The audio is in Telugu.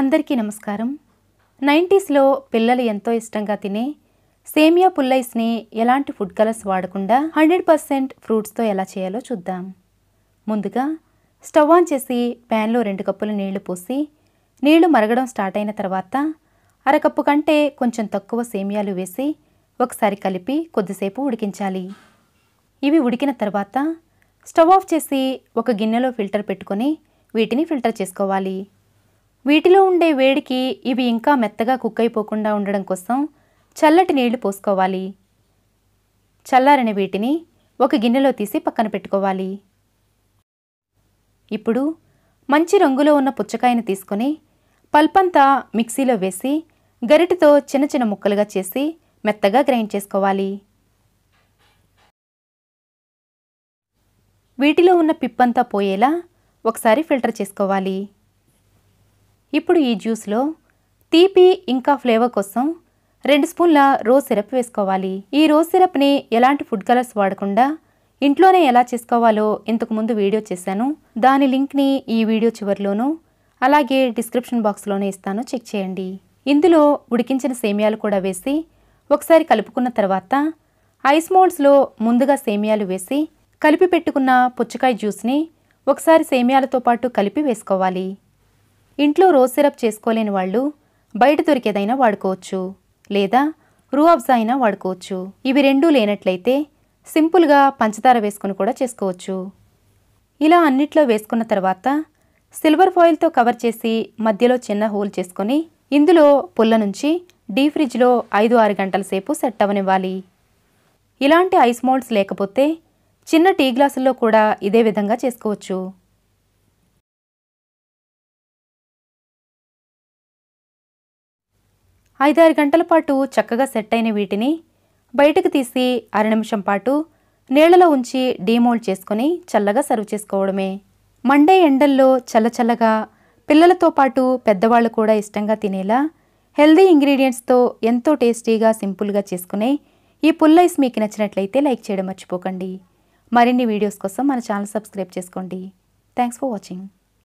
అందరికీ నమస్కారం నైంటీస్లో పిల్లలు ఎంతో ఇష్టంగా తినే సేమియా పుల్లైస్ని ఎలాంటి ఫుడ్ కలర్స్ వాడకుండా హండ్రెడ్ పర్సెంట్ ఫ్రూట్స్తో ఎలా చేయాలో చూద్దాం ముందుగా స్టవ్ ఆన్ చేసి ప్యాన్లో రెండు కప్పులు నీళ్లు పోసి నీళ్లు మరగడం స్టార్ట్ అయిన తర్వాత అరకప్పు కంటే కొంచెం తక్కువ సేమియాలు వేసి ఒకసారి కలిపి కొద్దిసేపు ఉడికించాలి ఇవి ఉడికిన తర్వాత స్టవ్ ఆఫ్ చేసి ఒక గిన్నెలో ఫిల్టర్ పెట్టుకొని వీటిని ఫిల్టర్ చేసుకోవాలి వీటిలో ఉండే వేడికి ఇవి ఇంకా మెత్తగా కుక్ అయిపోకుండా ఉండడం కోసం చల్లటి నీళ్లు పోసుకోవాలి చల్లారని వీటిని ఒక గిన్నెలో తీసి పక్కన పెట్టుకోవాలి ఇప్పుడు మంచి రంగులో ఉన్న పుచ్చకాయను తీసుకొని పల్పంతా మిక్సీలో వేసి గరిటతో చిన్న చిన్న ముక్కలుగా చేసి మెత్తగా గ్రైండ్ చేసుకోవాలి వీటిలో ఉన్న పిప్పంతా పోయేలా ఒకసారి ఫిల్టర్ చేసుకోవాలి ఇప్పుడు ఈ జ్యూస్లో తీపి ఇంకా ఫ్లేవర్ కోసం రెండు స్పూన్ల రోజ్ సిరప్ వేసుకోవాలి ఈ రోజ్ సిరప్ని ఎలాంటి ఫుడ్ కలర్స్ వాడకుండా ఇంట్లోనే ఎలా చేసుకోవాలో ఇంతకుముందు వీడియో చేశాను దాని లింక్ని ఈ వీడియో చివరిలోనూ అలాగే డిస్క్రిప్షన్ బాక్స్లోనే ఇస్తాను చెక్ చేయండి ఇందులో ఉడికించిన సేమియాలు కూడా వేసి ఒకసారి కలుపుకున్న తర్వాత ఐస్ మోల్డ్స్లో ముందుగా సేమియాలు వేసి కలిపి పెట్టుకున్న పుచ్చకాయ జ్యూస్ని ఒకసారి సేమియాలతో పాటు కలిపి వేసుకోవాలి ఇంట్లో రోజ్ సిరప్ చేసుకోలేని వాళ్ళు బయట దొరికేదైనా వాడుకోవచ్చు లేదా రూఅబ్జా అయినా వాడుకోవచ్చు ఇవి రెండూ లేనట్లయితే సింపుల్గా పంచదార వేసుకుని కూడా చేసుకోవచ్చు ఇలా అన్నిట్లో వేసుకున్న తర్వాత సిల్వర్ ఫాయిల్తో కవర్ చేసి మధ్యలో చిన్న హోల్ చేసుకొని ఇందులో పుల్ల నుంచి డీ ఫ్రిడ్జ్లో ఐదు ఆరు గంటల సేపు సెట్ అవనివ్వాలి ఇలాంటి ఐస్ మోల్డ్స్ లేకపోతే చిన్న టీ గ్లాసుల్లో కూడా ఇదే విధంగా చేసుకోవచ్చు ఐదారు గంటల పాటు చక్కగా సెట్ అయిన వీటిని బయటకు తీసి అర నిమిషం పాటు నీళ్లలో ఉంచి డీమోల్డ్ చేసుకొని చల్లగా సర్వ్ చేసుకోవడమే మండే ఎండల్లో చల్లచల్లగా పిల్లలతో పాటు పెద్దవాళ్ళు కూడా ఇష్టంగా తినేలా హెల్దీ ఇంగ్రీడియంట్స్తో ఎంతో టేస్టీగా సింపుల్గా చేసుకునే ఈ పుల్లైస్ మీకు నచ్చినట్లయితే లైక్ చేయడం మర్చిపోకండి మరిన్ని వీడియోస్ కోసం మన ఛానల్ సబ్స్క్రైబ్ చేసుకోండి థ్యాంక్స్ ఫర్ వాచింగ్